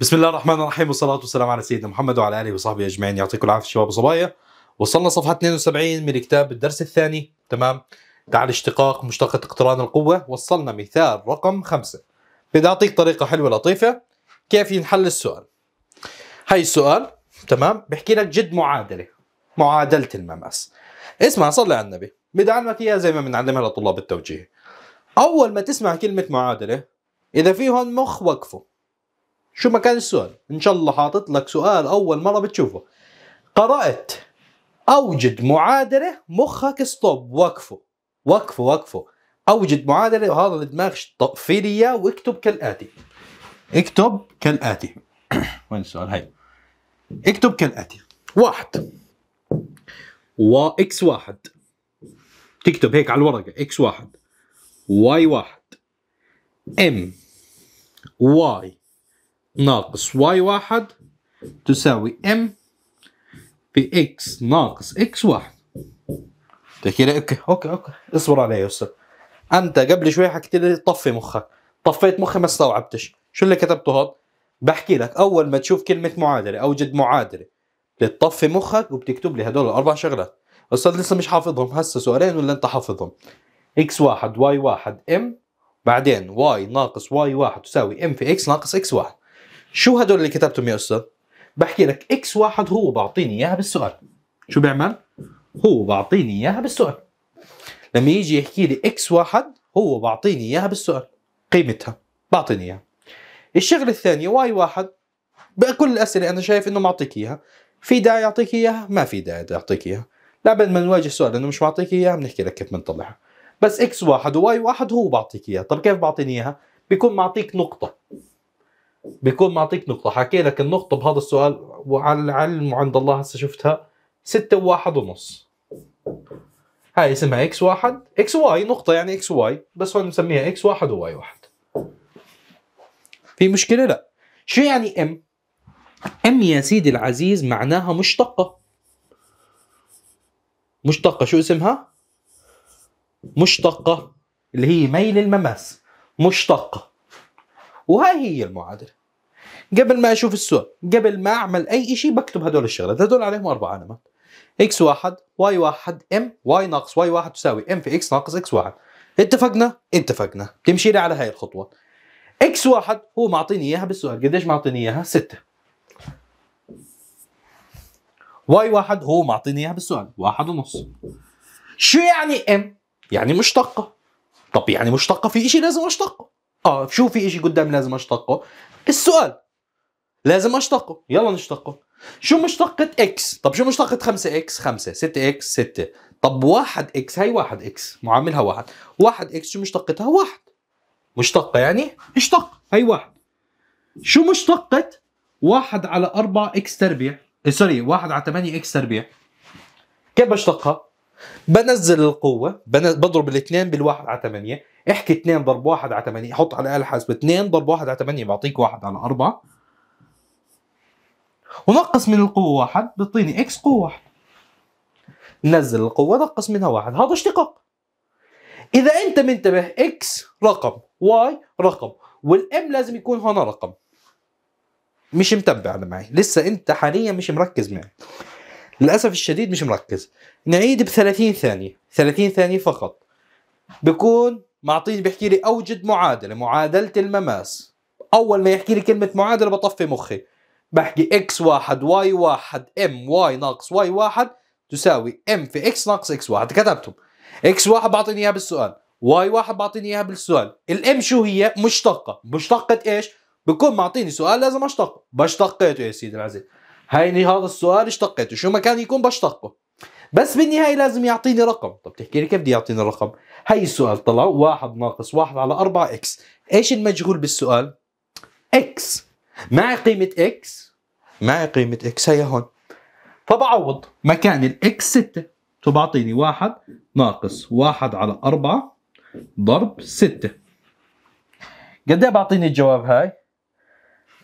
بسم الله الرحمن الرحيم والصلاة والسلام على سيدنا محمد وعلى آله وصحبه أجمعين يعطيكم العافية شباب وصبايا وصلنا صفحة 72 من كتاب الدرس الثاني تمام تعال اشتقاق مشتقة اقتران القوة وصلنا مثال رقم خمسة بدي أعطيك طريقة حلوة لطيفة كيف ينحل السؤال هاي السؤال تمام بحكي لك جد معادلة معادلة المماس اسمع صلي على النبي بدي أعلمك إياها زي ما بنعلمها لطلاب التوجيه أول ما تسمع كلمة معادلة إذا في هون مخ وقفه شو ما كان السؤال ان شاء الله حاطط لك سؤال اول مره بتشوفه قرات اوجد معادله مخك ستوب وقفه وقفه وقفه اوجد معادله وهذا الدماغ طفي لي اياه واكتب كالاتي اكتب كالاتي وين السؤال هاي اكتب كالاتي واحد واكس واحد تكتب هيك على الورقه اكس واحد واي واحد ام واي ناقص واي واحد تساوي ام في اكس ناقص إكس واحد لي اوكي اوكي اوكي اصبر علي يا استاذ انت قبل شوي حكيت لي طفي مخك طفيت مخي ما استوعبتش شو اللي كتبته هون بحكي لك اول ما تشوف كلمه معادله اوجد معادله بتطفي مخك وبتكتب لي هدول الاربع شغلات استاذ لسه مش حافظهم هسه سؤالين ولا انت حافظهم اكس واحد واي واحد ام بعدين واي ناقص واي واحد تساوي ام في اكس ناقص اكس واحد شو هدول اللي كتبتهم يا استاذ بحكي لك اكس واحد هو بعطيني اياها بالسؤال شو بيعمل هو بعطيني اياها بالسؤال لما يجي يحكي لي اكس واحد هو بعطيني اياها بالسؤال قيمتها بعطيني اياها الشغله الثانيه واي واحد بكل الاسئله انا شايف انه معطيك اياها في داعي يعطيك اياها ما في داعي يعطيك اياها لابد ما نواجه السؤال لانه مش معطيك اياها بنحكي لك كيف بنطلعها بس اكس واحد وواي واحد هو بعطيك اياها طب كيف بعطيني اياها بيكون معطيك نقطه بيكون معطيك نقطة حكي لك النقطة بهذا السؤال وعلى العلم وعند الله هسه شفتها ستة وواحد ونص هاي اسمها اكس واحد اكس واي نقطة يعني اكس واي بس هون نسميها اكس واحد وواي واحد في مشكلة لا شو يعني ام؟ ام يا سيدي العزيز معناها مشتقة مشتقة شو اسمها؟ مشتقة اللي هي ميل المماس مشتقة وهاي هي المعادلة قبل ما اشوف السوق قبل ما اعمل اي شيء بكتب هدول الشغلات هدول عليهم اربع علامات اكس واحد واي واحد ام واي ناقص واي واحد تساوي ام في اكس ناقص اكس واحد اتفقنا اتفقنا تمشي لي على هاي الخطوه اكس واحد هو معطيني اياها بالسؤال قديش معطيني اياها ستة واي واحد هو معطيني اياها بالسؤال واحد ونص شو يعني ام يعني مشتقه طب يعني مشتقه في شيء لازم اشتقه اه شو في شيء قدام لازم اشتقه السؤال لازم اشتقه يلا نشتقه شو مشتقة اكس طب شو مشتقة 5 اكس 5 6 اكس 6 طب 1 اكس هي 1 اكس معاملها 1 1 اكس شو مشتقتها 1 مشتقة يعني اشتق هي 1 شو مشتقة 1 على 4 اكس تربيع إيه، سوري 1 على 8 اكس تربيع كيف بشتقها بنزل القوة بضرب الاثنين بالواحد على 8 احكي 2 ضرب 1 على 8 حط على الآلة الحاسبة 2 ضرب 1 على 8 بعطيك 1 على 4 ونقص من القوه واحد بيعطيني اكس قوه واحد نزل القوه نقص منها واحد هذا اشتقاق اذا انت منتبه اكس رقم واي رقم والام لازم يكون هنا رقم مش متبع انا معي لسه انت حاليا مش مركز معي للاسف الشديد مش مركز نعيد ب 30 ثانيه 30 ثانيه فقط بكون معطيني بيحكي لي اوجد معادله معادله المماس اول ما يحكي لي كلمه معادله بطفي مخي بحكي اكس واحد واي واحد ام واي ناقص واي واحد تساوي ام في اكس ناقص اكس واحد كتبتهم اكس واحد بعطيني اياها بالسؤال واي واحد بعطيني اياها بالسؤال الام شو هي مشتقه مشتقه ايش بكون معطيني سؤال لازم اشتقه بشتقيته يا سيدي العزيز هيني هذا السؤال اشتقيته شو ما كان يكون بشتقه بس بالنهاية لازم يعطيني رقم طب تحكي لي كيف بدي يعطيني رقم هي السؤال طلع واحد ناقص واحد على أربعة إكس إيش المجهول بالسؤال إكس مع قيمة إكس مع قيمة اكس هي هون فبعوض مكان الاكس 6 فبعطيني واحد ناقص واحد على أربعة ضرب ستة قد ايه بعطيني الجواب هاي؟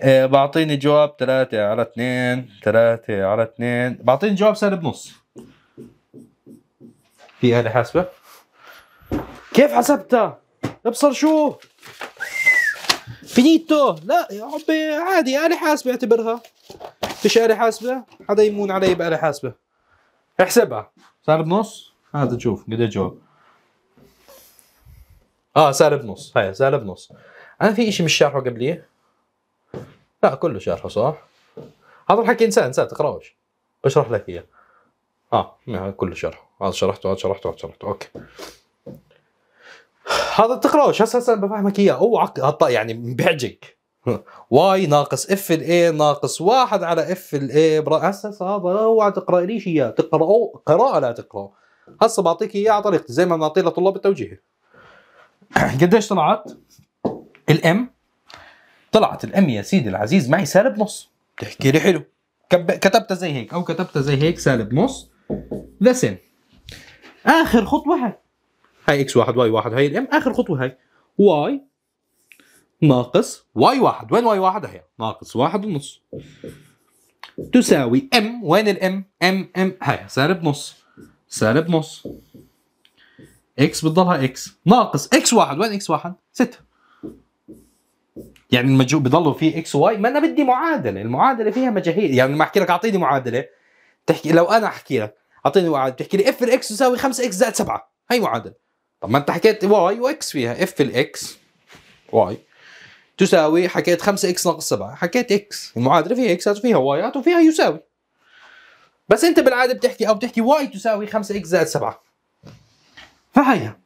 إيه بعطيني جواب 3 على 2 3 على 2 بعطيني جواب سالب نص في آلة حاسبة؟ كيف حسبتها؟ ابصر شو؟ فينيتو لا يا عبي عادي آلة حاسبة اعتبرها فيش آلة حاسبة حدا يمون علي بآلة حاسبة احسبها صار بنص هذا تشوف قد جواب اه سالب بنص هاي سالب بنص انا في اشي مش شارحه قبليه لا كله شارحه صح هذا الحكي انسان انسان تقراوش بشرح لك اياه اه كله شرحه هذا شرحته هذا شرحته هذا شرحته اوكي هذا تقراوش هسه هسه بفهمك اياه اوعك يعني بيعجك واي ناقص اف الاي ناقص واحد على اف الاي هسه هذا اوعى تقرا ليش اياه تقراه قراءه لا تقراه هسه بعطيك اياه على طريقتي زي ما بنعطيه لطلاب التوجيه قديش طلعت الام طلعت الام يا سيدي العزيز معي سالب نص تحكي لي حلو كتبتها زي هيك او كتبتها زي هيك سالب نص ذا اخر خطوه هاي هاي اكس واحد واي واحد هاي الام اخر خطوه هاي واي ناقص واي واحد وين واي واحد اهي ناقص واحد ونص تساوي ام وين الام ام ام هي سالب نص سالب نص اكس بتضلها اكس ناقص اكس واحد وين اكس واحد؟ ستة يعني المجهول بضلوا في اكس واي ما انا بدي معادله المعادله فيها مجاهيل يعني لما احكي لك اعطيني معادله تحكي لو انا احكي لك اعطيني معادله بتحكي لي اف الاكس تساوي 5 اكس زائد 7 هي معادله طب ما انت حكيت واي واكس فيها اف الاكس واي تساوي حكيت 5 اكس ناقص 7 حكيت اكس المعادله فيها اكسات وفيها وايات وفيها يساوي بس انت بالعاده بتحكي او بتحكي واي تساوي 5 اكس زائد 7 فهيها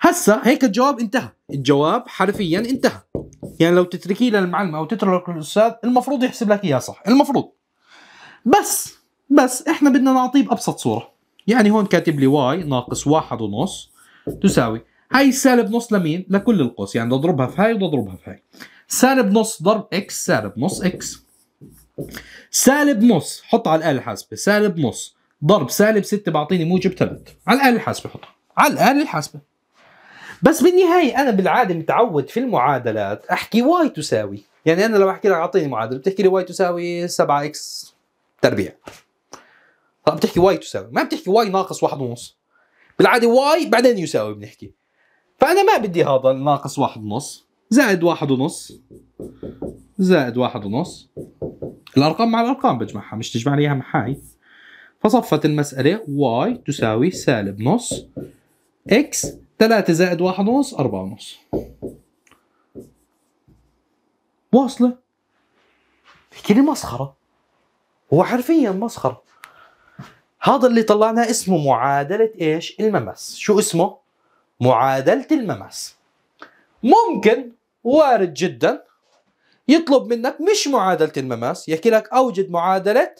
هسا هيك الجواب انتهى الجواب حرفيا انتهى يعني لو تتركيه للمعلمه او تترك للاستاذ المفروض يحسب لك اياه صح المفروض بس بس احنا بدنا نعطيه بابسط صوره يعني هون كاتب لي واي ناقص واحد ونص تساوي هاي سالب نص لمين؟ لكل القوس يعني بدي اضربها في هاي وبدي اضربها في هاي سالب نص ضرب اكس سالب نص اكس سالب نص حط على الآلة الحاسبة سالب نص ضرب سالب 6 بعطيني موجب 3 على الآلة الحاسبة حطها على الآلة الحاسبة بس بالنهاية أنا بالعادة متعود في المعادلات أحكي واي تساوي يعني أنا لو أحكي لك أعطيني معادلة بتحكي لي واي تساوي 7 اكس تربيع طب بتحكي واي تساوي ما بتحكي واي ناقص واحد ونص بالعادة واي بعدين يساوي بنحكي فانا ما بدي هذا ناقص واحد ونص زائد واحد ونص زائد واحد ونص الارقام مع الارقام بجمعها مش تجمع لي اياها مع هاي فصفت المسألة y تساوي سالب نص x 3 زائد واحد ونص أربعة ونص واصلة هيك مسخرة هو حرفيا مسخرة هذا اللي طلعناه اسمه معادلة ايش؟ الممس شو اسمه؟ معادلة المماس ممكن وارد جدا يطلب منك مش معادلة المماس يحكي لك أوجد معادلة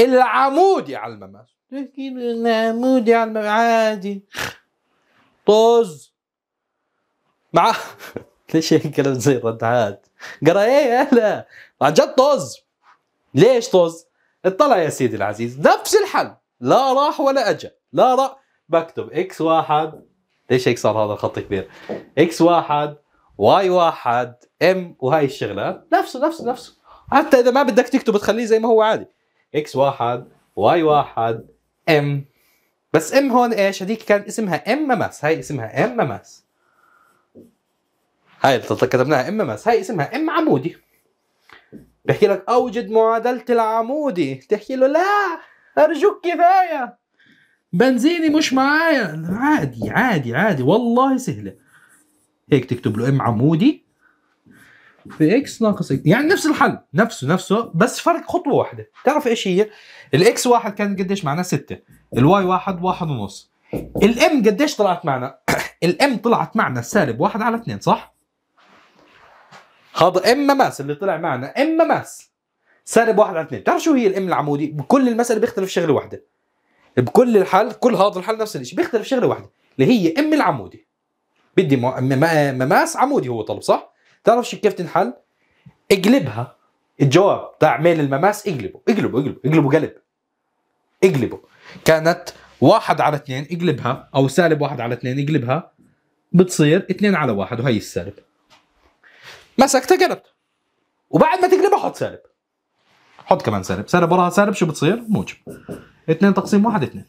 العمودي على المماس العمودي على المماس عادي طز مع ليش هيك كلام زي الردعات قرا ايه لا عن جد طز ليش طز اطلع يا سيدي العزيز نفس الحل لا راح ولا اجى لا راح بكتب اكس واحد ليش هيك صار هذا الخط كبير اكس واحد واي واحد ام وهاي الشغلات نفسه نفسه نفسه حتى اذا ما بدك تكتب تخليه زي ما هو عادي اكس واحد واي واحد ام بس ام هون ايش هذيك كان اسمها ام ماس هاي اسمها ام ماس هاي اللي كتبناها ام ماس هاي اسمها ام عمودي بحكي لك اوجد معادله العمودي تحكي له لا ارجوك كفايه بنزيني مش معايا عادي عادي عادي والله سهله هيك تكتب له ام عمودي في اكس ناقص اكس يعني نفس الحل نفسه نفسه بس فرق خطوه واحده تعرف ايش هي الاكس واحد كان قديش معنا 6 الواي واحد واحد ونص الام قديش طلعت معنا الام طلعت معنا سالب واحد على اثنين صح هذا ام ماس اللي طلع معنا ام ماس سالب واحد على اثنين تعرف شو هي الام العمودي بكل المساله بيختلف شغله واحده بكل الحل كل هذا الحل نفس الشيء بيختلف شغله واحده اللي هي ام العمودي بدي مماس عمودي هو طلب صح تعرف كيف تنحل اقلبها الجواب تاع ميل المماس اقلبه اقلبه اقلبه اقلبه قلب اقلبه كانت واحد على اثنين اقلبها او سالب واحد على اثنين اقلبها بتصير اثنين على واحد وهي السالب مسكتها قلبت وبعد ما تقلبها حط سالب حط كمان سالب سالب وراها سالب شو بتصير موجب 2 تقسيم 1 2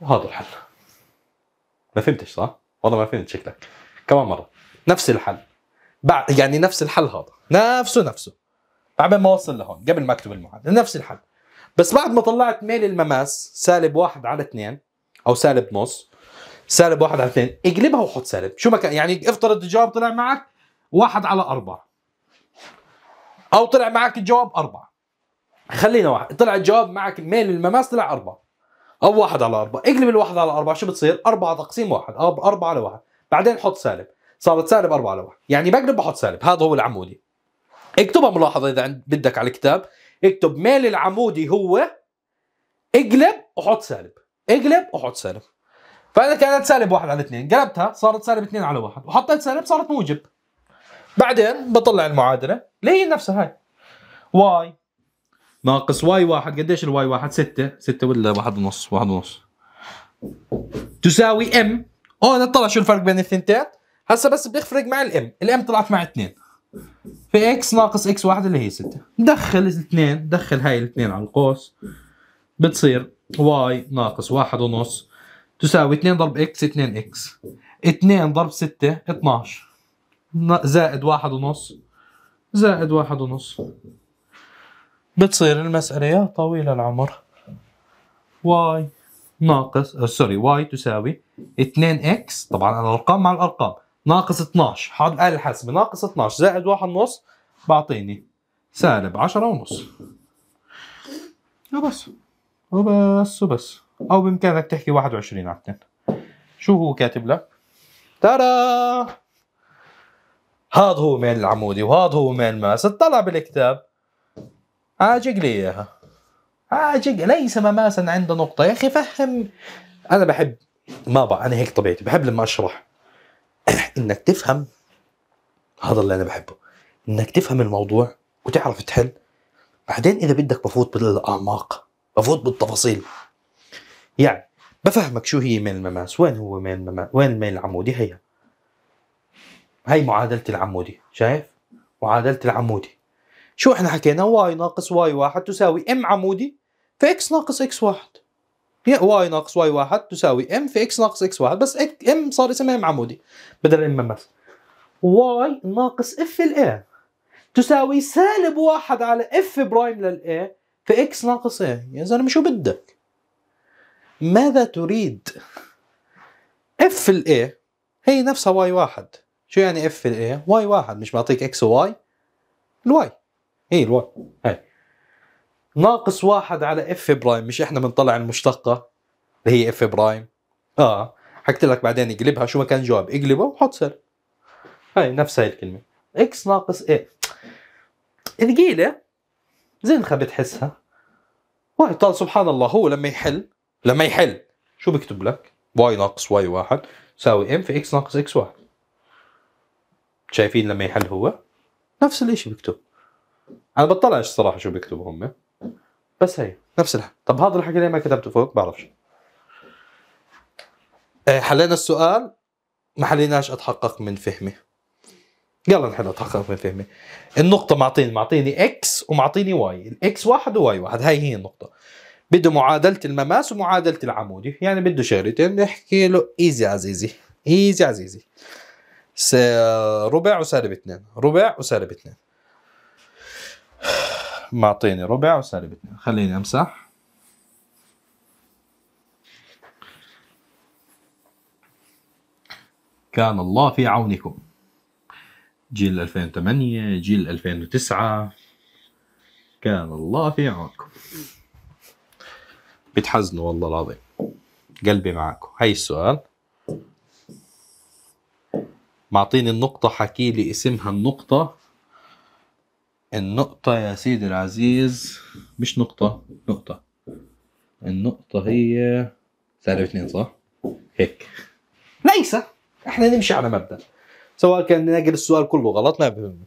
وهذا الحل ما فهمتش صح؟ والله ما فهمت شكلك كمان مرة نفس الحل بعد يعني نفس الحل هذا نفسه نفسه بعد ما اوصل لهون قبل ما اكتب المعادلة نفس الحل بس بعد ما طلعت ميل المماس سالب واحد على اثنين او سالب نص سالب واحد على اثنين اقلبها وحط سالب شو ما كان يعني افترض الجواب طلع معك واحد على أربعة أو طلع معك الجواب أربعة خلينا واحد طلع الجواب معك ميل المماس طلع أربعة أو واحد على أربعة اقلب الواحد على أربعة شو بتصير أربعة تقسيم واحد أو أربعة على واحد بعدين حط سالب صارت سالب أربعة على واحد يعني بقلب بحط سالب هذا هو العمودي اكتبها ملاحظة إذا بدك على الكتاب اكتب ميل العمودي هو اقلب وحط سالب اقلب وحط سالب فانا كانت سالب واحد على اثنين قلبتها صارت سالب اثنين على واحد وحطيت سالب صارت موجب بعدين بطلع المعادله اللي هي نفسها هاي واي ناقص واي واحد قديش الواي واحد ستة ستة ولا واحد ونص واحد ونص تساوي ام هون نطلع شو الفرق بين الثنتين هسا بس بيفرق مع الام الام طلعت مع اثنين في اكس ناقص اكس واحد اللي هي ستة دخل الاثنين دخل هاي الاثنين على القوس بتصير واي ناقص واحد ونص تساوي 2 ضرب اكس 2 اكس 2 ضرب 6 12 زائد واحد ونص زائد واحد ونص بتصير المسألة يا طويل العمر واي ناقص آه، سوري واي تساوي 2x طبعا الارقام مع الارقام ناقص 12 حاط الآلة الحاسبة ناقص 12 زائد واحد ونص بعطيني سالب 10 ونص وبس وبس وبس او بامكانك تحكي 21 على 2 شو هو كاتب لك؟ ترى هذا هو ميل العمودي وهذا هو ميل الماس اطلع بالكتاب عاجق لي اياها عاجق ليس مماسا عند نقطه يا اخي فهم انا بحب ما بقى انا هيك طبيعتي بحب لما اشرح انك تفهم هذا اللي انا بحبه انك تفهم الموضوع وتعرف تحل بعدين اذا بدك بفوت بالاعماق بفوت بالتفاصيل يعني بفهمك شو هي ميل المماس وين هو ميل المماس وين الميل العمودي هي هي معادله العمودي شايف معادله العمودي شو احنا حكينا واي ناقص واي واحد تساوي ام عمودي في اكس ناقص اكس واحد واي ناقص واي واحد تساوي ام في اكس ناقص اكس واحد بس ام صار اسمها ام عمودي بدل ام بس واي ناقص اف الاي تساوي سالب واحد على اف برايم للاي في اكس ناقص اي يعني يا زلمه شو بدك ماذا تريد اف الاي هي نفسها واي واحد شو يعني اف الاي واي واحد مش بعطيك اكس وواي الواي هي الواي هاي ناقص واحد على اف برايم مش احنا بنطلع المشتقه اللي هي اف برايم اه حكيت لك بعدين اقلبها شو ما كان جواب اقلبها وحط سر هاي نفس هاي الكلمه اكس ناقص اي ثقيله زنخه بتحسها واي طال سبحان الله هو لما يحل لما يحل شو بكتب لك واي ناقص واي واحد تساوي ام في اكس ناقص اكس واحد شايفين لما يحل هو نفس الاشي بكتب انا بطلعش صراحه شو بيكتبوا هم بس هي نفس الحكي طب هذا الحكي ليه ما كتبته فوق بعرفش إيه، حلينا السؤال ما حليناش اتحقق من فهمي يلا نحل اتحقق من فهمي النقطة معطيني معطيني اكس ومعطيني واي الاكس واحد وواي واحد هاي هي النقطة بده معادلة المماس ومعادلة العمودي يعني بده شغلتين نحكي له ايزي عزيزي ايزي عزيزي ربع وسالب اثنين ربع وسالب اثنين معطيني ربع وسالب اثنين خليني امسح كان الله في عونكم جيل 2008 جيل 2009 كان الله في عونكم بتحزنوا والله العظيم قلبي معاكم هاي السؤال معطيني النقطة حكي لي اسمها النقطة النقطة يا سيدي العزيز مش نقطة نقطة النقطة هي سالب اثنين صح؟ هيك ليس احنا نمشي على مبدأ سواء كان ناقل السؤال كله غلط ما بهم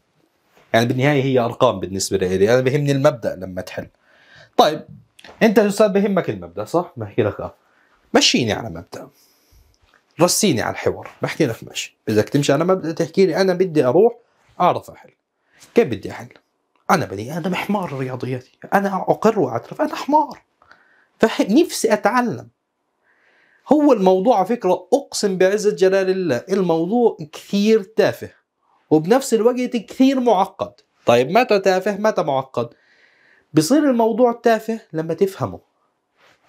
يعني بالنهاية هي أرقام بالنسبة لي أنا بهمني المبدأ لما تحل طيب أنت يا أستاذ بهمك المبدأ صح؟ بحكي لك أه مشيني على مبدأ رسيني على الحوار بحكي لك ماشي إذا تمشي على مبدأ تحكي لي أنا بدي أروح أعرف أحل كيف بدي أحل؟ انا بني ادم حمار رياضياتي انا اقر واعترف انا حمار فنفسي اتعلم هو الموضوع على فكره اقسم بعزه جلال الله الموضوع كثير تافه وبنفس الوقت كثير معقد طيب متى تافه متى معقد بصير الموضوع تافه لما تفهمه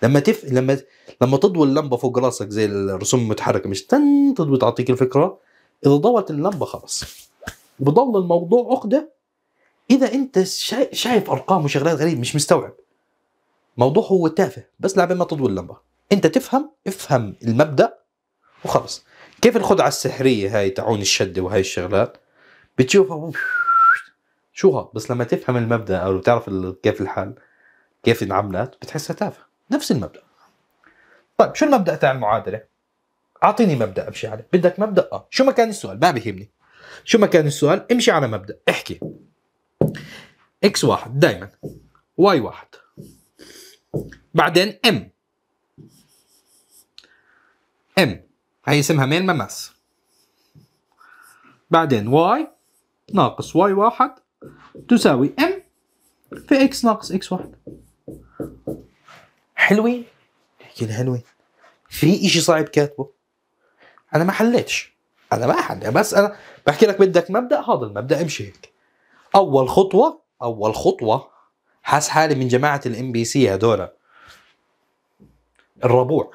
لما تف لما لما تضوي اللمبه فوق راسك زي الرسوم المتحركه مش تن تضوي تعطيك الفكره اذا ضوت اللمبه خلاص بضل الموضوع عقده اذا انت شايف ارقام وشغلات غريبه مش مستوعب موضوع هو تافه بس لعبه ما تضوي اللمبه انت تفهم افهم المبدا وخلص كيف الخدعه السحريه هاي تعون الشده وهي الشغلات بتشوفها شو ها بس لما تفهم المبدا او تعرف كيف الحال كيف انعملت بتحسها تافهه نفس المبدا طيب شو المبدا تاع المعادله اعطيني مبدا امشي عليه بدك مبدا اه شو مكان السؤال ما بيهمني شو مكان السؤال امشي على مبدا احكي اكس واحد دايما واي واحد بعدين ام ام هي اسمها مين مماس بعدين واي ناقص واي واحد تساوي ام في اكس ناقص اكس واحد حلوين احكي لي حلوين في اشي صعب كاتبه انا ما حليتش انا ما حليت بس انا بحكي لك بدك مبدا هذا المبدا امشي هيك اول خطوه اول خطوه حاس حالي من جماعه الام بي سي هذول الربوع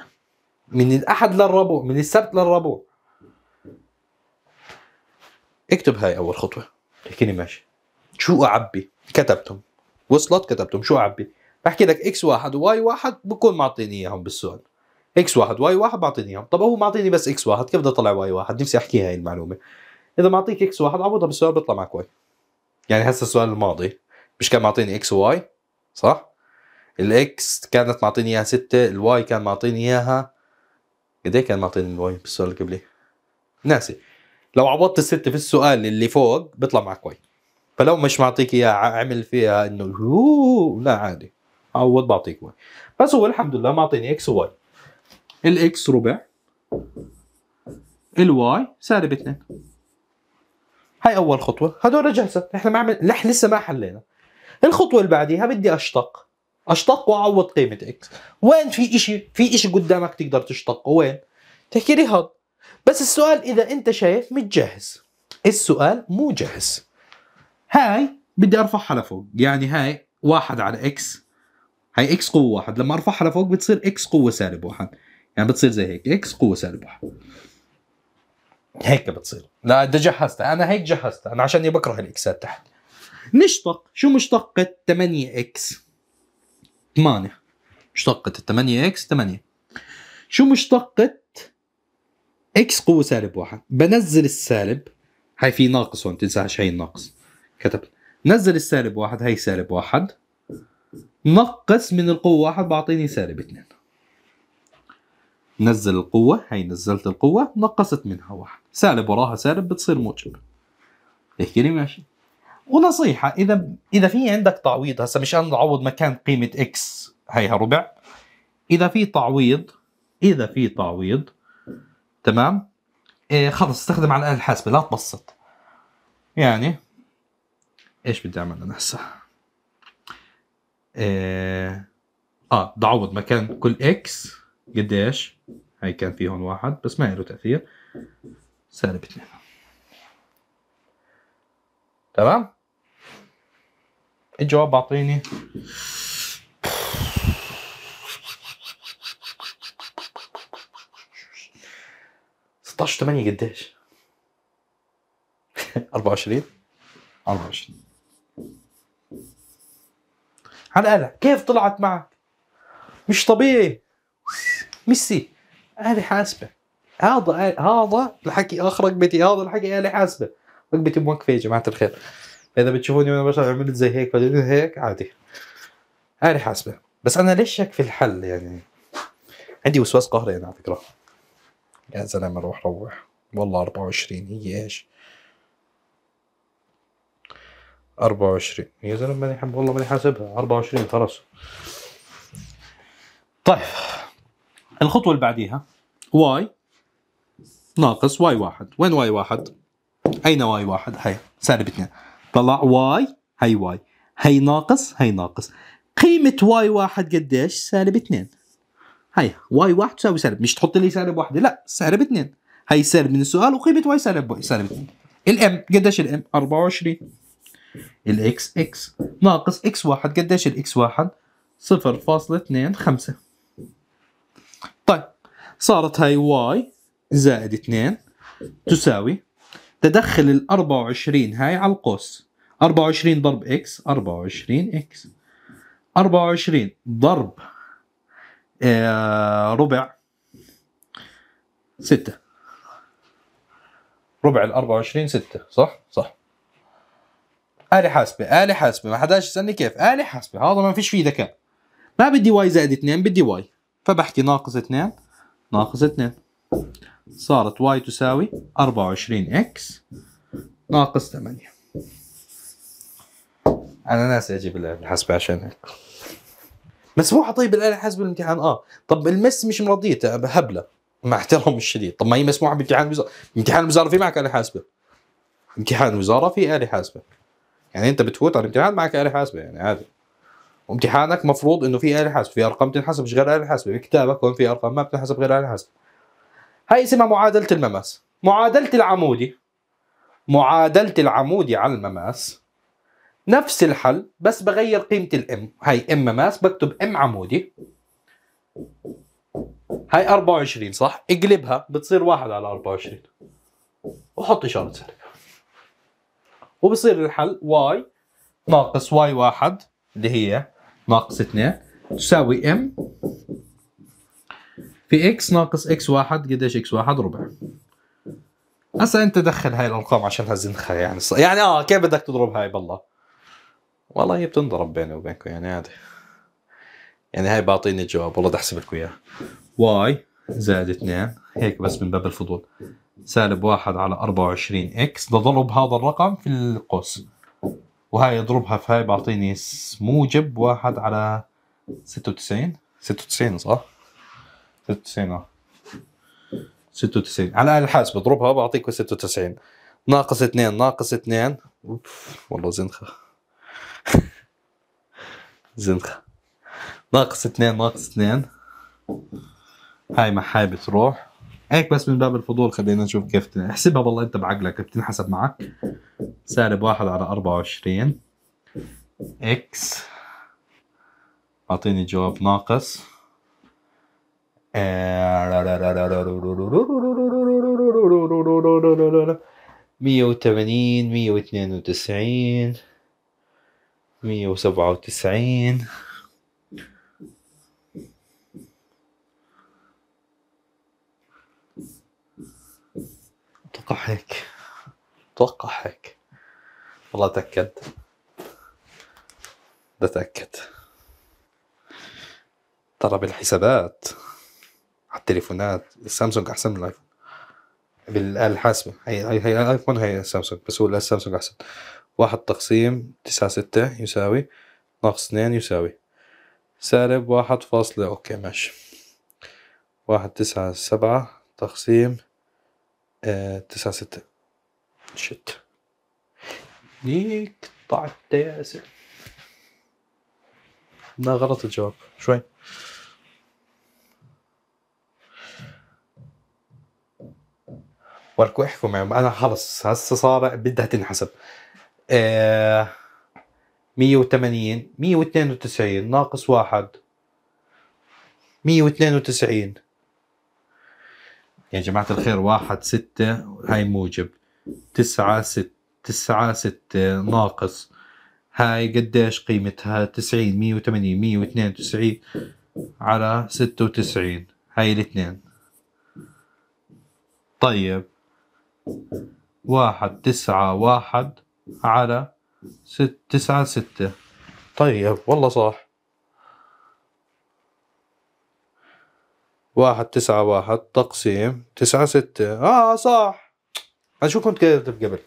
من الاحد للربوع من السبت للربوع اكتب هاي اول خطوه تحكيني ماشي شو اعبي كتبتهم وصلت كتبتهم شو اعبي بحكي لك اكس واحد وواي واحد بكون معطيني اياهم بالسؤال اكس واحد واي واحد بعطيني اياهم طب هو معطيني بس اكس واحد كيف بدي اطلع واي واحد نفسي احكي هاي المعلومه اذا معطيك اكس واحد عوضها بالسؤال بيطلع معك واي يعني هسه السؤال الماضي مش كان معطيني اكس وواي صح؟ الاكس كانت معطيني اياها 6 الواي كان معطيني اياها قد إيه كان معطيني الواي بالسؤال اللي قبليه؟ ناسي لو عوضت الستة في السؤال اللي فوق بيطلع معك واي فلو مش معطيك اياها عمل فيها انه لا عادي عوض بعطيك واي بس هو الحمد لله معطيني اكس وواي الاكس ربع الواي سالب 2 هاي اول خطوه هدول جاهزه احنا ما عمل نحن لسه ما حلينا الخطوه اللي بعديها بدي اشتق اشتق واعوض قيمه اكس وين في إشي في إشي قدامك تقدر تشتقه وين تحكي لي هاد بس السؤال اذا انت شايف متجهز السؤال مو جاهز هاي بدي ارفعها لفوق يعني هاي واحد على اكس هاي اكس قوه واحد لما ارفعها لفوق بتصير اكس قوه سالب واحد يعني بتصير زي هيك اكس قوه سالب واحد هيك بتصير لا ده جهزتها انا هيك جهزتها انا عشان بكره الاكسات تحت نشتق شو مشتقة 8 اكس 8 مشتقة 8 اكس 8 شو مشتقة اكس قوة سالب واحد بنزل السالب هاي في ناقص هون تنساش هاي الناقص كتبت نزل السالب واحد هاي سالب واحد نقص من القوة واحد بعطيني سالب اثنين نزل القوة هاي نزلت القوة نقصت منها واحد سالب وراها سالب بتصير موجب احكي لي ماشي ونصيحة إذا إذا في عندك تعويض هسا مش أنا أعوض مكان قيمة إكس هيها ربع إذا في تعويض إذا في تعويض تمام إيه خلص استخدم على الآلة الحاسبة لا تبسط يعني إيش بدي أعمل أنا هسا إيه آه بدي أعوض مكان كل إكس قديش هي كان في هون واحد بس ما له تأثير سالب 2 تمام الجواب إيه بعطيني ستاشر ثمانية قديش؟ أربعة وعشرين؟ أربعة وعشرين على الآلة كيف طلعت معك؟ مش طبيعي ميسي آلة حاسبة هذا هذا الحكي اخ رقبتي هذا الحكي انا حاسبه رقبتي موقفه يا جماعه الخير فاذا بتشوفوني وانا بشرح عملت زي هيك ولا هيك عادي انا حاسبه بس انا ليش شك في الحل يعني عندي وسواس قهري انا على فكره يا زلمه روح روح والله 24 هي إيه، ايش 24 يا زلمه ماني حب والله ماني حاسبها 24 خلص طيب الخطوه اللي بعديها واي ناقص واي واحد وين واي واحد أين واي واحد هي سالب اثنين طلع واي هي واي هي ناقص هي ناقص قيمة واي واحد قديش سالب اثنين هي واي واحد تساوي سالب مش تحط لي سالب واحدة لا سالب اثنين هي سالب من السؤال وقيمة واي سالب واي سالب اثنين الام قديش الام 24 الاكس اكس ناقص اكس واحد قديش الاكس واحد 0.25 طيب صارت هاي واي زائد 2 تساوي تدخل ال 24 هاي على القوس 24 ضرب اكس 24 اكس 24 ضرب آه، ربع 6 ربع ال 24 6 صح؟ صح آلة حاسبة آلة حاسبة ما حداش يسألني كيف آلة حاسبة هذا ما فيش فيه ذكاء ما بدي واي زائد 2 بدي واي فبحكي ناقص 2 ناقص 2 صارت y تساوي 24x ناقص 8 انا ناسي اجيب الاله الحاسبه عشان هيك بس طيب حطيه بالاله الحاسبه بالامتحان اه طب المس مش مرضيتها هبله مع احترامي الشديد طب ما هي مسموحه بامتحان الوزاره امتحان الوزاره في معك اله حاسبه امتحان الوزاره في اله حاسبه يعني انت بتفوت على الامتحان معك اله حاسبه يعني عادي وامتحانك مفروض انه في اله حاسبه في ارقام تنحسب مش غير اله حاسبه كتابك هون في ارقام ما بتنحسب غير اله حاسبه هاي اسمها معادله المماس معادله العمودي معادله العمودي على المماس نفس الحل بس بغير قيمه الام هاي ام مماس بكتب ام عمودي هاي 24 صح اقلبها بتصير واحد على 24 وحط اشاره سالبه وبصير الحل واي ناقص واي واحد اللي هي ناقص 2 تساوي ام في اكس ناقص اكس واحد قديش اكس واحد ربع هسا انت دخل هاي الارقام عشان هزنخها يعني ص... يعني اه كيف بدك تضرب هاي بالله والله هي بتنضرب بيني وبينكم يعني عادي يعني هاي بعطيني الجواب والله بدي احسب لكم اياها واي زائد 2 هيك بس من باب الفضول سالب واحد على 24 اكس بدي اضرب هذا الرقم في القوس وهاي اضربها في هاي بعطيني موجب واحد على 96 96 صح؟ 96 اه 96 على الاقل الحاسب اضربها بعطيك 96 ناقص 2 ناقص 2 اوف والله زنخه زنخه ناقص 2 ناقص 2 هاي مع هاي بتروح هيك بس من باب الفضول خلينا نشوف كيف احسبها والله انت بعقلك بتنحسب معك سالب 1 على 24 اكس اعطيني جواب ناقص مية وثمانين مية واثنين وتسعين مية وسبعة وتسعين اتوقع هيك اتوقع هيك والله تأكدت بتأكد ترى بالحسابات التليفونات السامسونج احسن من الايفون بالاله الحاسبه هي هي الايفون هي السامسونج بس هو السامسونج احسن واحد تقسيم تسعة ستة يساوي ناقص اثنين يساوي سالب واحد فاصلة اوكي ماشي واحد تسعة سبعة تقسيم آه تسعة ستة شت ليك طعت ياسر لا غلط الجواب شوي وركو احفوا معي يعني. انا خلص هسه صار بدها تنحسب آه 180 192 ناقص واحد 192 يا جماعة الخير واحد ستة هاي موجب تسعة ست تسعة ستة ناقص هاي قديش قيمتها تسعين مية وثمانين مية واثنين وتسعين على ستة وتسعين هاي الاثنين طيب واحد تسعة واحد على ست تسعة ستة طيب والله صح واحد تسعة واحد تقسيم تسعة ستة آه صح أنا شو كنت كاتب قبل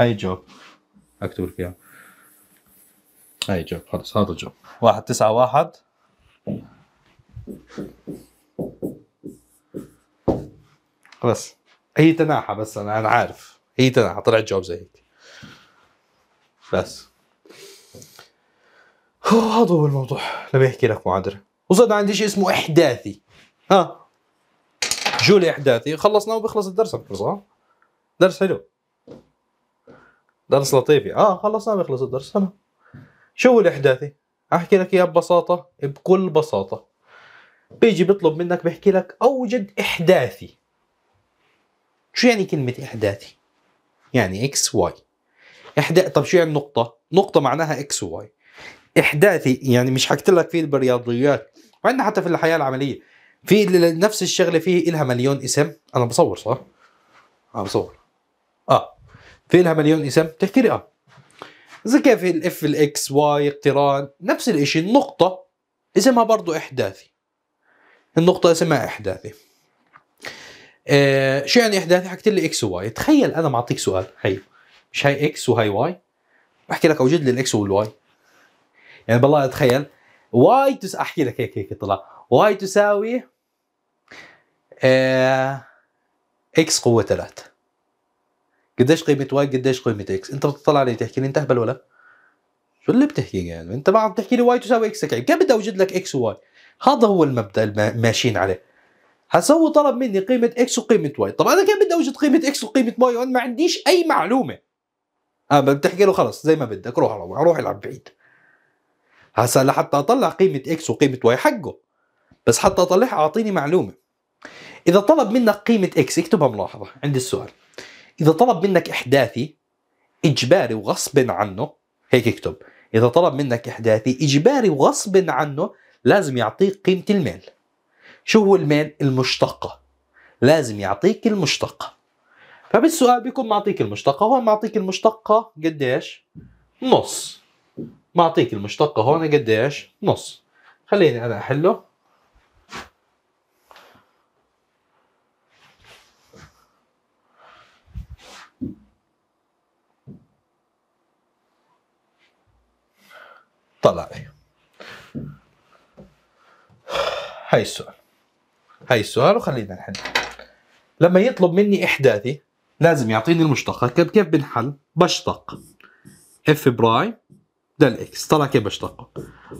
هاي جوب أكتب لك إياه هاي جوب خلص هذا جوب واحد تسعة واحد خلص هي تناحة بس أنا أنا عارف هي تناحة طلع جواب زي هيك بس هذا هو الموضوع لما يحكي لك معادلة وصلنا عندي شيء اسمه إحداثي ها جولي إحداثي خلصنا وبخلص الدرس صح؟ درس حلو درس لطيفي اه خلصنا بيخلص الدرس أنا. شو الإحداثي احكي لك اياه ببساطه بكل بساطه بيجي بيطلب منك بيحكي لك اوجد احداثي شو يعني كلمة إحداثي؟ يعني إكس واي إحداث طب شو يعني نقطة؟ نقطة معناها إكس واي إحداثي يعني مش حكيت لك فيه بالرياضيات وعندنا حتى في الحياة العملية في نفس الشغلة فيه إلها مليون اسم أنا بصور صح؟ أنا بصور آه في إلها مليون اسم تحكي لي آه زي كيف الاف الاكس واي اقتران نفس الاشي النقطة اسمها برضو احداثي النقطة اسمها احداثي آه، شو يعني احداث حكيت لي اكس وواي تخيل انا معطيك سؤال هي مش هي اكس وهي واي بحكي لك اوجد لي الاكس والواي يعني بالله اتخيل واي تس احكي لك هيك هيك طلع واي تساوي آه اكس قوه 3 قديش قيمه واي قديش قيمه اكس انت بتطلع علي تحكي لي انت اهبل ولا شو اللي بتحكي يعني انت ما عم تحكي لي واي تساوي اكس كيف بدي اوجد لك اكس وواي هذا هو المبدا اللي ماشيين عليه هسوي طلب مني قيمه اكس وقيمه واي طب انا كيف بدي اوجد قيمه اكس وقيمه واي وانا ما عنديش اي معلومه اه بتحكي له خلص زي ما بدك روح روح روح العب بعيد هسا لحتى اطلع قيمه اكس وقيمه واي حقه بس حتى اطلعها اعطيني معلومه اذا طلب منك قيمه اكس اكتبها ملاحظه عندي السؤال اذا طلب منك احداثي اجباري وغصب عنه هيك اكتب اذا طلب منك احداثي اجباري وغصب عنه لازم يعطيك قيمه الميل شو هو الميل المشتقة لازم يعطيك المشتقة فبالسؤال بيكون معطيك المشتقة هون معطيك المشتقة قديش نص معطيك المشتقة هون قديش نص خليني أنا أحله طلع هاي السؤال هاي السؤال وخلينا نحل لما يطلب مني إحداثي لازم يعطيني المشتقة كيف بنحل بشتق اف برايم دل اكس طلع كيف بشتقه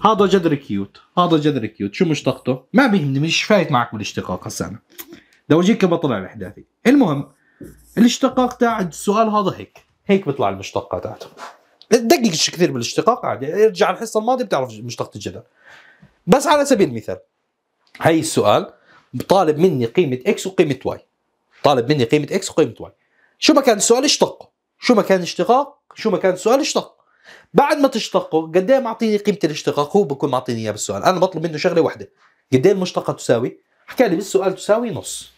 هذا جذر كيوت هذا جذر كيوت شو مشتقته ما بيهمني مش فايت معك بالاشتقاق هسه انا لو اجيك كيف بطلع الاحداثي المهم الاشتقاق تاع السؤال هذا هيك هيك بيطلع المشتقه تاعته تدققش كثير بالاشتقاق عادي ارجع الحصه الماضيه بتعرف مشتقه الجذر بس على سبيل المثال هي السؤال طالب مني قيمه اكس وقيمه واي طالب مني قيمه اكس وقيمه واي شو ما كان السؤال اشتق شو ما كان اشتقاق شو ما كان السؤال اشتق بعد ما تشتقه قد ايه معطيني قيمه الاشتقاق هو بكون معطيني اياه بالسؤال انا بطلب منه شغله واحده قد ايه المشتقه تساوي حكى لي بالسؤال تساوي نص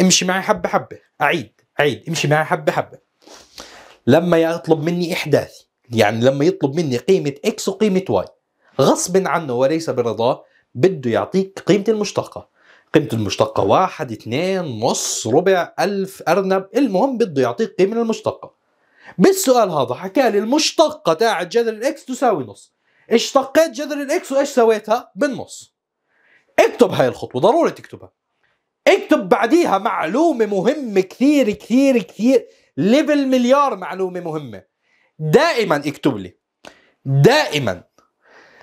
امشي معي حبه حبه اعيد اعيد امشي معي حبه حبه لما يطلب مني احداثي يعني لما يطلب مني قيمه اكس وقيمه واي غصب عنه وليس برضاه بده يعطيك قيمة المشتقة قيمة المشتقة واحد اثنين نص ربع ألف أرنب المهم بده يعطيك قيمة المشتقة بالسؤال هذا حكى لي المشتقة تاعت جذر الإكس تساوي نص اشتقيت جذر الإكس وإيش سويتها؟ بالنص اكتب هاي الخطوة ضروري تكتبها اكتب بعديها معلومة مهمة كثير كثير كثير ليفل مليار معلومة مهمة دائما اكتب لي دائما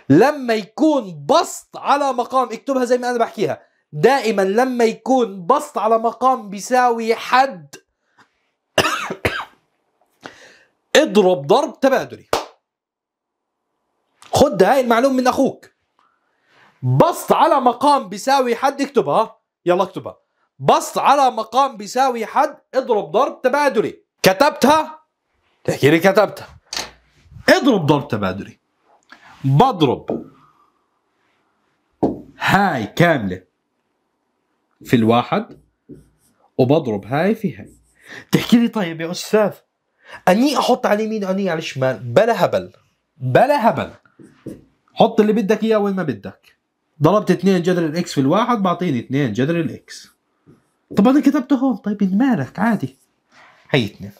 لما يكون بسط على مقام اكتبها زي ما انا بحكيها دائما لما يكون بسط على مقام بيساوي حد اضرب ضرب تبادلي خد هاي المعلومه من اخوك بسط على مقام بيساوي حد اكتبها يلا اكتبها بسط على مقام بيساوي حد اضرب ضرب تبادلي كتبتها تحكي لي كتبتها اضرب ضرب تبادلي بضرب هاي كاملة في الواحد وبضرب هاي في هاي تحكي لي طيب يا أستاذ أني أحط على اليمين وأني على الشمال بلا هبل بلا هبل حط اللي بدك إياه وين ما بدك ضربت 2 جذر الإكس في الواحد بعطيني 2 جذر الإكس طب أنا كتبته هون طيب مالك عادي هي 2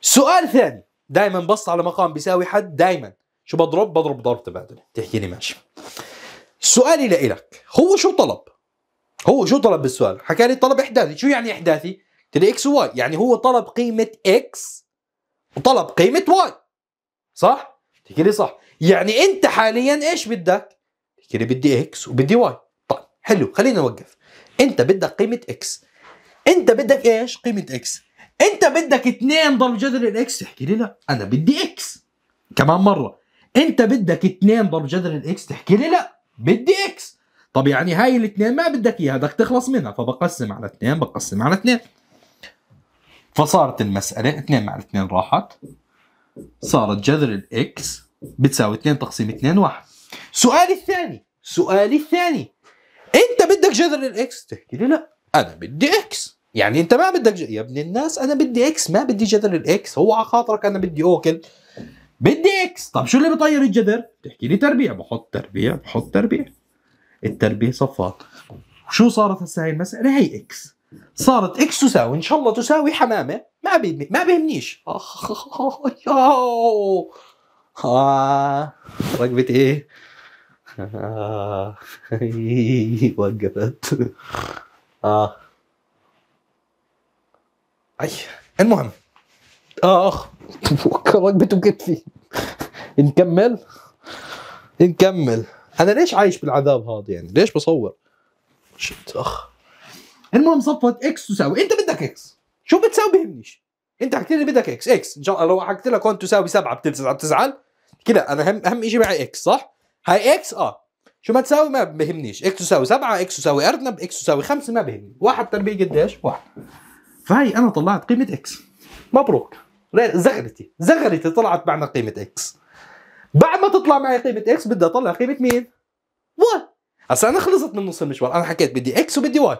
سؤال ثاني دائما بص على مقام بيساوي حد دائما شو بضرب بضرب ضرب تبادل تحكي لي ماشي سؤالي لإلك هو شو طلب هو شو طلب بالسؤال حكى لي طلب احداثي شو يعني احداثي قلت لي اكس وواي يعني هو طلب قيمه اكس وطلب قيمه واي صح تحكي لي صح يعني انت حاليا ايش بدك تحكي لي بدي اكس وبدي واي طيب حلو خلينا نوقف انت بدك قيمه اكس انت بدك ايش قيمه اكس انت بدك 2 ضرب جذر الاكس تحكي لي لا انا بدي اكس كمان مره انت بدك اثنين ضرب جذر الاكس تحكي لي لا بدي اكس طب يعني هاي الاثنين ما بدك اياها بدك تخلص منها فبقسم على اثنين بقسم على اثنين فصارت المسألة اثنين مع الاثنين راحت صارت جذر الاكس بتساوي اثنين تقسيم اثنين واحد سؤالي الثاني سؤالي الثاني انت بدك جذر الاكس تحكي لي لا انا بدي اكس يعني انت ما بدك ج... يا ابن الناس انا بدي اكس ما بدي جذر الاكس هو على خاطرك انا بدي اوكل بدي اكس طب شو اللي بطير الجذر بتحكي لي تربيع بحط تربيع بحط تربيع التربيع صفات شو صارت هسه هاي المساله هي اكس صارت اكس تساوي ان شاء الله تساوي حمامه ما بيهمني ما بيهمنيش آه رقبة ايه؟ آه وقفت اه اي المهم اخ ركبته كتفي نكمل نكمل انا ليش عايش بالعذاب هذا يعني ليش بصور شت اخ المهم صفت اكس تساوي انت بدك اكس شو بتساوي بهمنيش انت حكيت لي بدك اكس اكس ان شاء الله لو حكيت لك هون تساوي 7 بتزعل بتزعل كده انا اهم اهم شيء معي اكس صح هاي اكس اه شو ما تساوي ما بهمنيش اكس تساوي 7 اكس تساوي ارنب اكس تساوي 5 ما بهمني واحد تربيع قديش واحد فهي انا طلعت قيمه اكس مبروك زغرتي زغرتي طلعت معنا قيمه اكس بعد ما تطلع معي قيمه اكس بدي اطلع قيمه مين واي هسا انا خلصت من نص المشوار انا حكيت بدي اكس وبدي واي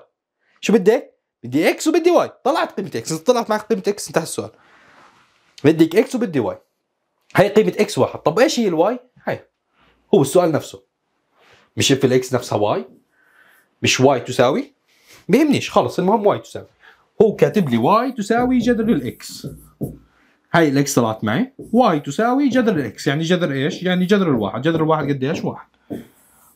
شو بدي بدي اكس وبدي واي طلعت قيمه اكس طلعت معك قيمه اكس انتهى السؤال بدك اكس وبدي واي هي قيمه اكس واحد طب ايش هي الواي هي هو السؤال نفسه مش في الاكس نفسها واي مش واي تساوي بيهمنيش خلص المهم واي تساوي هو كاتب لي واي تساوي جذر الاكس هاي الاكس طلعت معي واي تساوي جذر الاكس يعني جذر ايش يعني جذر الواحد جذر الواحد قديش واحد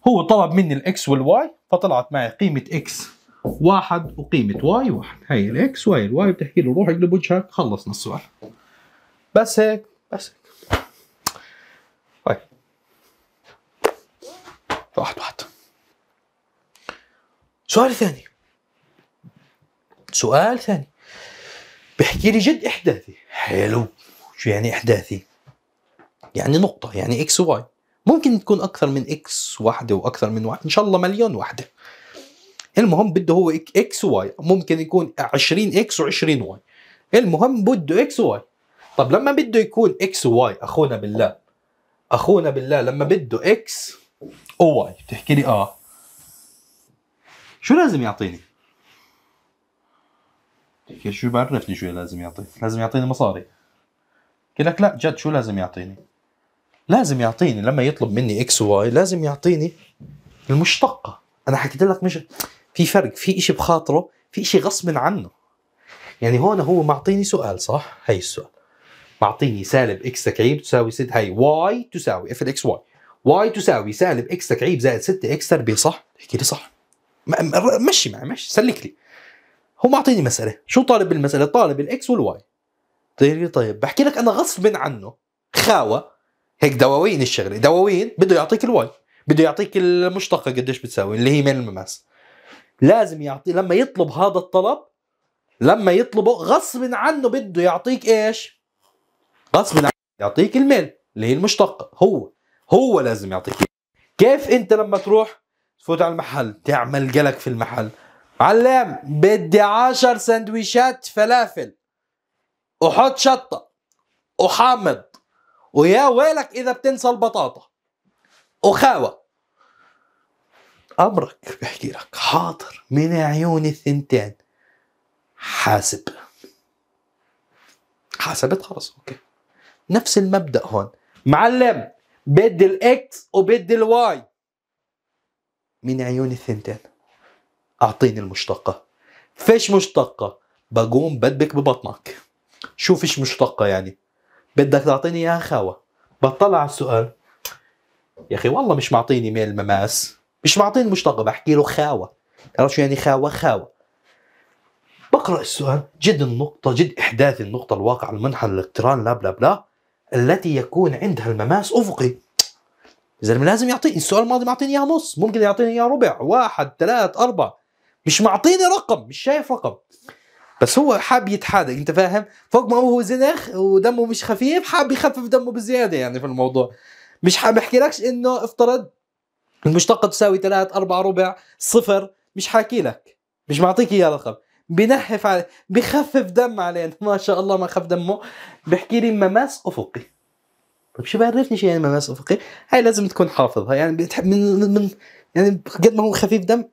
هو طلب مني الاكس والواي فطلعت معي قيمه اكس واحد وقيمه واي واحد هاي الاكس وهي الواي بتحكي له روح اقلب وجهك خلصنا السؤال بس هيك بس هيك طيب واحد واحد سؤال ثاني سؤال ثاني بحكي لي جد احداثي حلو شو يعني احداثي يعني نقطه يعني اكس واي ممكن تكون اكثر من اكس واحده واكثر من واحد ان شاء الله مليون واحده المهم بده هو اكس واي ممكن يكون 20 اكس و20 واي المهم بده اكس واي طب لما بده يكون اكس واي اخونا بالله اخونا بالله لما بده اكس وواي بتحكي لي اه شو لازم يعطيني شو بعرفني شو لازم يعطيني لازم يعطيني مصاري قال لك لا جد شو لازم يعطيني لازم يعطيني لما يطلب مني اكس وواي لازم يعطيني المشتقه انا حكيت لك مش في فرق في إشي بخاطره في إشي غصب عنه يعني هون هو معطيني سؤال صح هي السؤال معطيني سالب اكس تكعيب تساوي 6 هي واي تساوي اف الاكس واي واي تساوي سالب اكس تكعيب زائد 6 اكس تربيع صح؟ احكي لي صح مشي معي مشي سلك لي هو معطيني مساله شو طالب بالمساله طالب الاكس والواي طيب طيب بحكي لك انا غصب عنه خاوه هيك دواوين الشغله دواوين بده يعطيك الواي بده يعطيك المشتقه قديش بتساوي اللي هي من المماس لازم يعطي لما يطلب هذا الطلب لما يطلبه غصب عنه بده يعطيك ايش غصب عنه يعطيك الميل اللي هي المشتقه هو هو لازم يعطيك كيف انت لما تروح تفوت على المحل تعمل قلق في المحل علام بدي عشر سندويشات فلافل وحط شطة وحامض ويا ويلك إذا بتنسى البطاطا وخاوة أمرك بحكي لك حاضر من عيوني الثنتين حاسب حاسبت خلص أوكي نفس المبدأ هون معلم بدي الإكس وبدي الواي من عيوني الثنتين أعطيني المشتقة فيش مشتقة بقوم بدبك ببطنك شو فيش مشتقة يعني بدك تعطيني إياها خاوة بطلع على السؤال يا أخي والله مش معطيني ميل المماس مش معطيني المشتقة بحكي له خاوة عرفت شو يعني خاوة خاوة بقرأ السؤال جد النقطة جد إحداث النقطة الواقع المنحنى الاقتران لا بلا بلا التي يكون عندها المماس أفقي زلمة لازم يعطيني السؤال الماضي معطيني اياه نص ممكن يعطيني اياه ربع واحد ثلاث اربع مش معطيني رقم مش شايف رقم بس هو حاب يتحادى انت فاهم فوق ما هو زنخ ودمه مش خفيف حاب يخفف دمه بزياده يعني في الموضوع مش حاب احكي لكش انه افترض المشتقة تساوي 3 4 ربع صفر مش حاكي لك مش معطيك اياه رقم بنحف على بخفف دم علينا ما شاء الله ما خف دمه بحكي لي مماس افقي طيب شو بعرفني شو يعني مماس افقي هاي لازم تكون حافظها يعني من من يعني قد ما هو خفيف دم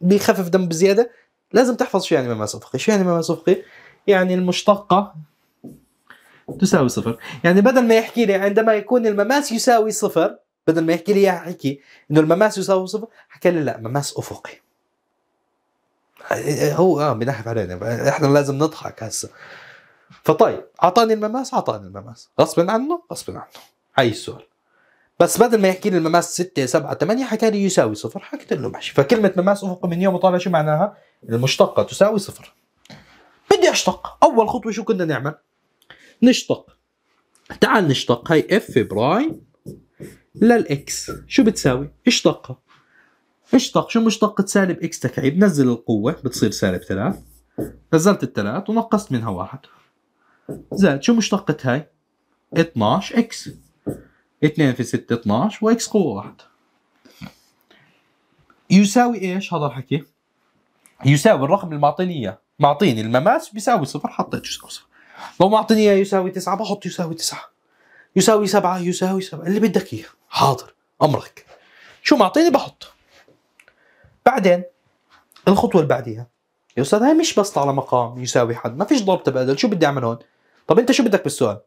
بيخفف دم بزياده لازم تحفظ شو يعني مما صفقي شو يعني مما صفقي يعني المشتقه تساوي صفر يعني بدل ما يحكي لي عندما يكون المماس يساوي صفر بدل ما يحكي لي اياها حكي انه المماس يساوي صفر حكى لي لا مماس افقي هو اه بنحف علينا احنا لازم نضحك هسه فطيب اعطاني المماس اعطاني المماس غصبا عنه غصبا عنه هاي السؤال بس بدل ما يحكي لي المماس 6 7 8 حكى لي يساوي صفر حكيت له ماشي فكلمه مماس افقي من يوم وطالع شو معناها؟ المشتقه تساوي صفر بدي اشتق اول خطوه شو كنا نعمل؟ نشتق تعال نشتق هاي اف برايم للاكس شو بتساوي؟ اشتقها اشتق شو مشتقة سالب اكس تكعيب بنزل القوة بتصير سالب ثلاث نزلت الثلاث ونقصت منها واحد زائد شو مشتقة هاي؟ 12 اكس 2 في 6 12 واكس قوة 1 يساوي ايش هذا الحكي؟ يساوي الرقم اللي معطيني اياه معطيني المماس بيساوي صفر حطيت يساوي صفر لو معطيني اياه يساوي تسعة بحط يساوي تسعة يساوي سبعة يساوي سبعة اللي بدك اياه حاضر امرك شو معطيني بحط بعدين الخطوة اللي بعديها يا استاذ هاي مش بس على مقام يساوي حد ما فيش ضرب تبادل شو بدي اعمل هون؟ طب انت شو بدك بالسؤال؟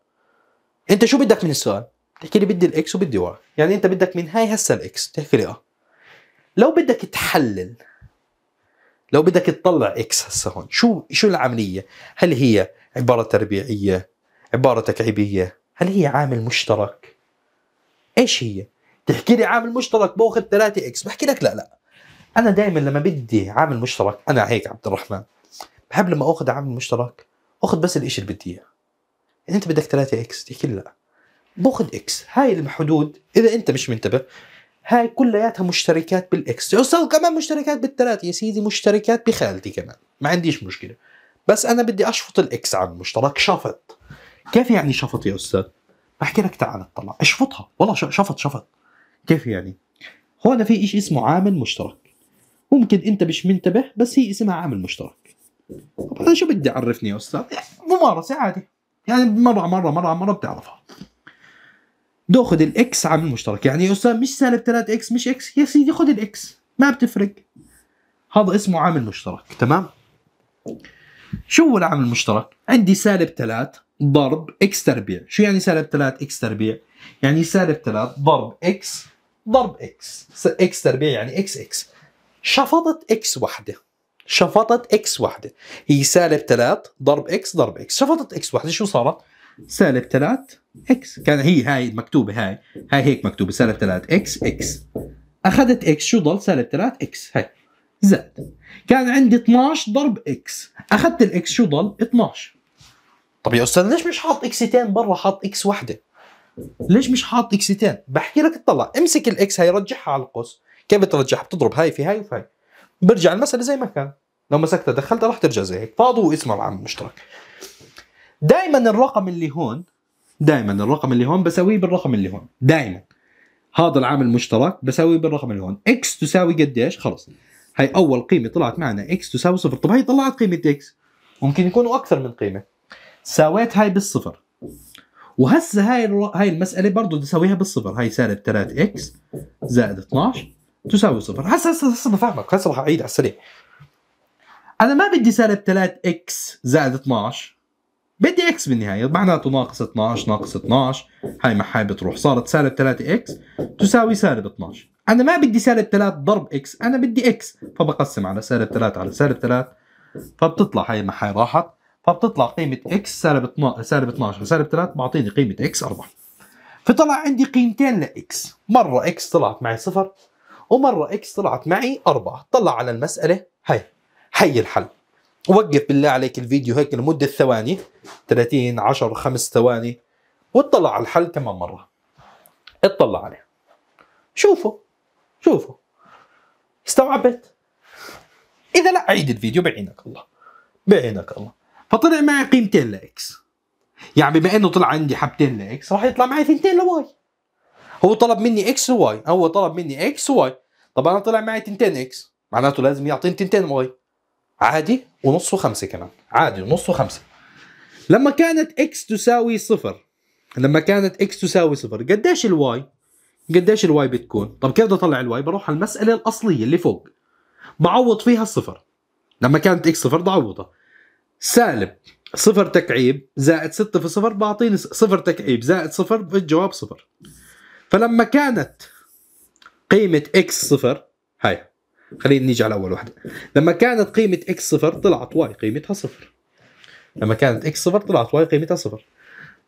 انت شو بدك من السؤال؟ بتحكي لي بدي الاكس وبدي واي يعني انت بدك من هاي هسه الاكس تحكي لي اه لو بدك تحلل لو بدك تطلع اكس هسه هون شو شو العمليه هل هي عباره تربيعيه عباره تكعيبيه هل هي عامل مشترك ايش هي تحكي لي عامل مشترك باخذ 3 اكس بحكي لك لا لا انا دائما لما بدي عامل مشترك انا هيك عبد الرحمن بحب لما اخذ عامل مشترك اخذ بس الشيء اللي بدي اياه انت بدك 3 اكس تحكي لي لا باخذ اكس هاي الحدود اذا انت مش منتبه هاي كلياتها مشتركات بالاكس يا استاذ كمان مشتركات بالثلاث يا سيدي مشتركات بخالتي كمان ما عنديش مشكله بس انا بدي اشفط الاكس عن المشترك شفط كيف يعني شفط يا استاذ بحكي لك تعال اطلع اشفطها والله شفط شفط كيف يعني هون في شيء اسمه عامل مشترك ممكن انت مش منتبه بس هي اسمها عامل مشترك طب انا شو بدي عرفني يا استاذ يعني ممارسه عادي يعني مره مره مره مره بتعرفها باخذ الاكس عامل مشترك يعني يا استاذ مش سالب 3 اكس مش اكس يا سيدي خذ الاكس ما بتفرق هذا اسمه عامل مشترك تمام شو هو العامل المشترك عندي سالب 3 ضرب اكس تربيع شو يعني سالب 3 اكس تربيع يعني سالب 3 ضرب اكس ضرب اكس اكس تربيع يعني اكس اكس شفطت اكس وحده شفطت اكس وحده هي سالب 3 ضرب اكس ضرب اكس شفطت اكس وحده شو صارت سالب 3 اكس كان هي هاي مكتوبه هاي هاي هيك مكتوبه سالب 3 اكس اكس اخذت اكس شو ضل سالب 3 اكس هاي زائد كان عندي 12 ضرب اكس اخذت الاكس شو ضل 12 طب يا استاذ ليش مش حاط اكسيتين برا حاط اكس واحده ليش مش حاط اكسيتين بحكي لك اطلع امسك الاكس هاي رجعها على القوس كيف بترجعها بتضرب هاي في هاي وفي هاي برجع المساله زي ما كان لو مسكتها دخلتها راح ترجع زي هيك فاضي واسمها مع مشترك دائما الرقم اللي هون دائما الرقم اللي هون بسويه بالرقم اللي هون دائما هذا العامل المشترك بسويه بالرقم اللي هون اكس تساوي قديش خلص هاي اول قيمه طلعت معنا اكس تساوي صفر طب هي طلعت قيمه اكس ممكن يكونوا اكثر من قيمه ساويت هاي بالصفر وهسه هاي الر... هاي المساله برضه بدي اسويها بالصفر هاي سالب 3 اكس زائد 12 تساوي صفر هسه هسه هسه بفهمك هسه راح اعيد على السريع انا ما بدي سالب 3 اكس زائد 12 بدي اكس بالنهايه معناته ناقص 12 ناقص 12 هاي حابة بتروح صارت سالب 3 اكس تساوي سالب 12 انا ما بدي سالب 3 ضرب اكس انا بدي اكس فبقسم على سالب 3 على سالب 3 فبتطلع هاي محاي راحت فبتطلع قيمه اكس سالب 12 سالب 12 سالب 3 بعطيني قيمه اكس 4 فطلع عندي قيمتين لاكس مره اكس طلعت معي صفر ومره اكس طلعت معي 4 طلع على المساله هاي هي الحل وقف بالله عليك الفيديو هيك لمدة ثواني 30 10 5 ثواني واطلع على الحل كمان مرة اطلع عليه شوفه شوفه استوعبت إذا لا عيد الفيديو بعينك الله بعينك الله فطلع معي قيمتين لاكس يعني بما انه طلع عندي حبتين لاكس راح يطلع معي ثنتين لواي هو طلب مني اكس وواي هو طلب مني اكس وواي طب انا طلع معي تنتين اكس معناته لازم يعطيني تنتين واي عادي ونص وخمسه كمان عادي ونص وخمسه لما كانت اكس تساوي صفر لما كانت اكس تساوي صفر قديش الواي؟ قديش الواي بتكون؟ طب كيف بدي اطلع الواي؟ بروح على المساله الاصليه اللي فوق بعوض فيها الصفر لما كانت اكس صفر بعوضها سالب صفر تكعيب زائد 6 في صفر بعطيني صفر تكعيب زائد صفر الجواب صفر فلما كانت قيمة اكس صفر هاي خلينا نيجي على اول واحده لما كانت قيمه اكس صفر طلعت واي قيمتها صفر لما كانت اكس صفر طلعت واي قيمتها صفر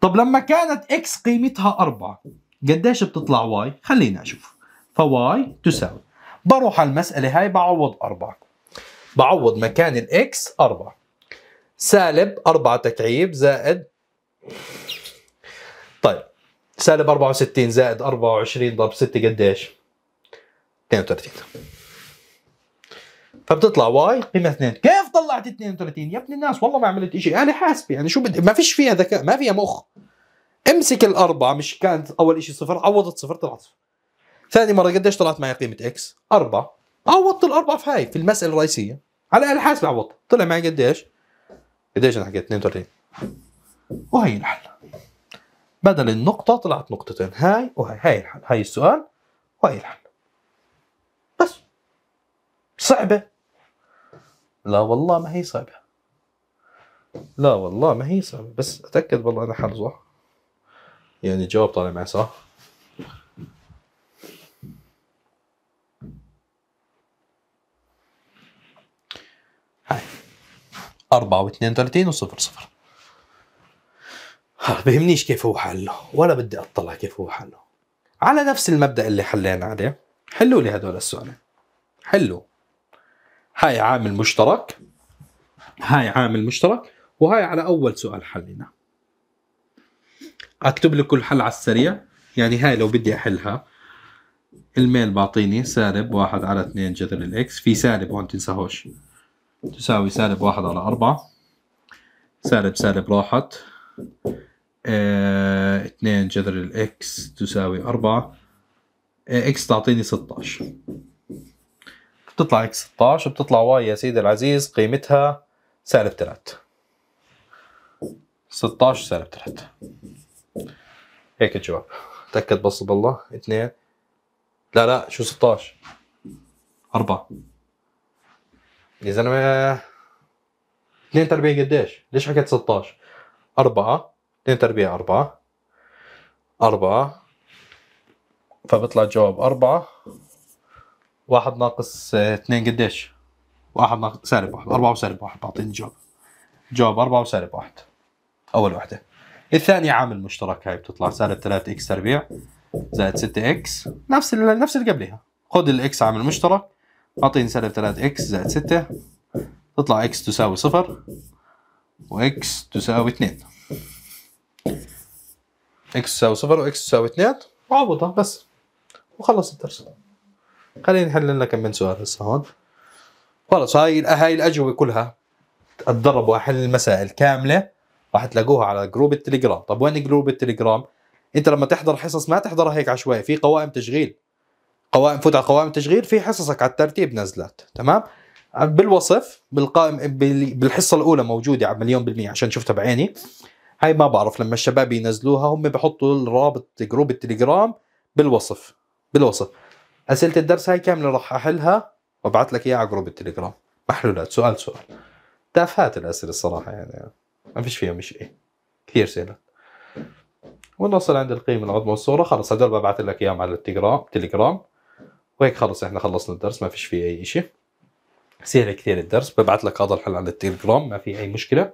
طب لما كانت اكس قيمتها أربعة قديش بتطلع واي خلينا نشوف فواي تساوي بروح على المساله هاي بعوض أربعة بعوض مكان الاكس أربعة سالب أربعة تكعيب زائد طيب سالب 64 زائد 24 ضرب 6 قديش 32 فبتطلع واي قيمه 2 كيف طلعت 32 يا ابن الناس والله ما عملت شيء انا حاسبه يعني شو بدي ما فيش فيها ذكاء ما فيها مخ امسك الاربعه مش كانت اول شيء صفر عوضت صفر طلعت صفر ثاني مره قديش طلعت معي قيمه اكس اربعه عوضت الاربعه في هاي في المساله الرئيسيه على الحاسب عوضت طلع معي قديش قديش انا حكيت 32 وهي الحل بدل النقطه طلعت نقطتين هاي وهي هاي الحل هاي السؤال وهي الحل بس صعبه لا والله ما هي صعبة لا والله ما هي صعبة بس أتأكد والله أنا حرزة يعني الجواب طالع معي صح هاي أربعة واثنين ثلاثين وصفر صفر بهمنيش كيف هو حله ولا بدي أطلع كيف هو حله على نفس المبدأ اللي حلينا عليه حلوا لي هدول السؤالين حلوا هاي عامل مشترك هاي عامل مشترك وهاي على اول سؤال حلينا اكتب لك كل حل على السريع يعني هاي لو بدي احلها الميل بعطيني سالب واحد على اثنين جذر الاكس في سالب هون تنساهوش تساوي سالب واحد على أربعة سالب سالب راحت اه اثنين جذر الاكس تساوي أربعة اه اكس تعطيني ستاش بتطلع اكس 16 وبتطلع واي يا سيدي العزيز قيمتها سالب 3 16 سالب 3 هيك الجواب تأكد بس بالله 2 لا لا شو 16 4 يا زلمة 2 تربيع قديش؟ ليش حكيت 16 4 2 تربيع 4 4 فبيطلع الجواب 4 واحد ناقص آه، اثنين قديش؟ واحد ناقص سالب واحد أربعة وسالب واحد بعطيني جواب جواب أربعة وسالب واحد أول وحدة الثانية عامل مشترك هاي بتطلع سالب ثلاثة اكس تربيع زائد ستة اكس نفس ال نفس اللي قبلها خذ الاكس عامل مشترك اعطيني سالب ثلاثة اكس زائد ستة تطلع اكس تساوي صفر واكس تساوي اثنين اكس تساوي صفر واكس تساوي اثنين وعوضها بس وخلص الدرس خلينا نحل لنا كم من سؤال هسه هون خلص هاي هاي الاجوبه كلها اتدرب واحل المسائل كامله راح تلاقوها على جروب التليجرام طب وين جروب التليجرام انت لما تحضر حصص ما تحضرها هيك عشوائي في قوائم تشغيل قوائم فوت على قوائم تشغيل في حصصك على الترتيب نزلت تمام بالوصف بالقائم بالحصه الاولى موجوده على مليون بالميه عشان شفتها بعيني هاي ما بعرف لما الشباب ينزلوها هم بحطوا الرابط جروب التليجرام بالوصف بالوصف اسئله الدرس هاي كامله راح احلها وابعث لك اياها على جروب التليجرام محلولات سؤال سؤال تافهات الاسئله الصراحه يعني ما فيش فيهم ايه كثير سهله ونوصل عند القيم العظمى والصوره خلص هدول ببعث لك اياهم على التليجرام تليجرام وهيك خلص احنا خلصنا الدرس ما فيش فيه اي شيء سهل كثير الدرس ببعث لك هذا الحل على التليجرام ما في اي مشكله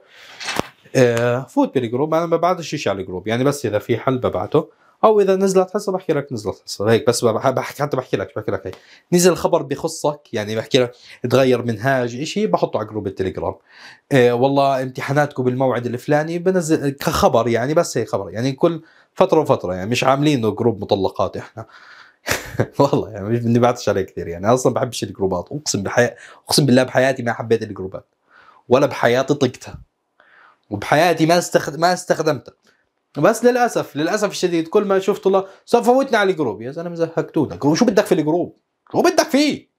آه، فوت بالجروب انا ما بعدش شيء على الجروب يعني بس اذا في حل ببعته او اذا نزلت حصه بحكي لك نزلت حصه هيك بس بحكي حتى بحكي لك بحكي لك هيك نزل خبر بخصك يعني بحكي لك تغير منهاج شيء بحطه على جروب التليجرام إيه والله امتحاناتكم بالموعد الفلاني بنزل كخبر يعني بس هيك خبر يعني كل فتره وفتره يعني مش عاملينه جروب مطلقات احنا والله يعني مش بعتش عليه كثير يعني اصلا بحبش الجروبات اقسم بحياتي اقسم بالله بحياتي ما حبيت الجروبات ولا بحياتي طقتها وبحياتي ما استخد... ما استخدمتها بس للاسف للاسف الشديد كل ما شفت الله فوتني على الجروب يا زلمه زهقتونا جروب شو بدك في الجروب شو بدك فيه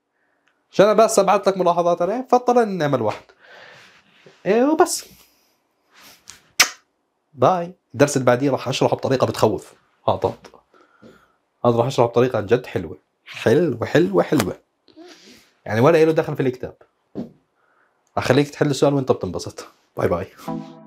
عشان انا بس ابعث لك ملاحظات عليه فاضطرينا نعمل واحد ايه وبس باي الدرس اللي بعديه راح اشرحه بطريقه بتخوف هذا آه، هذا راح اشرحه بطريقه عن جد حلوه حلوه حلوه حلوه يعني ولا له دخل في الكتاب اخليك تحل السؤال وانت بتنبسط باي باي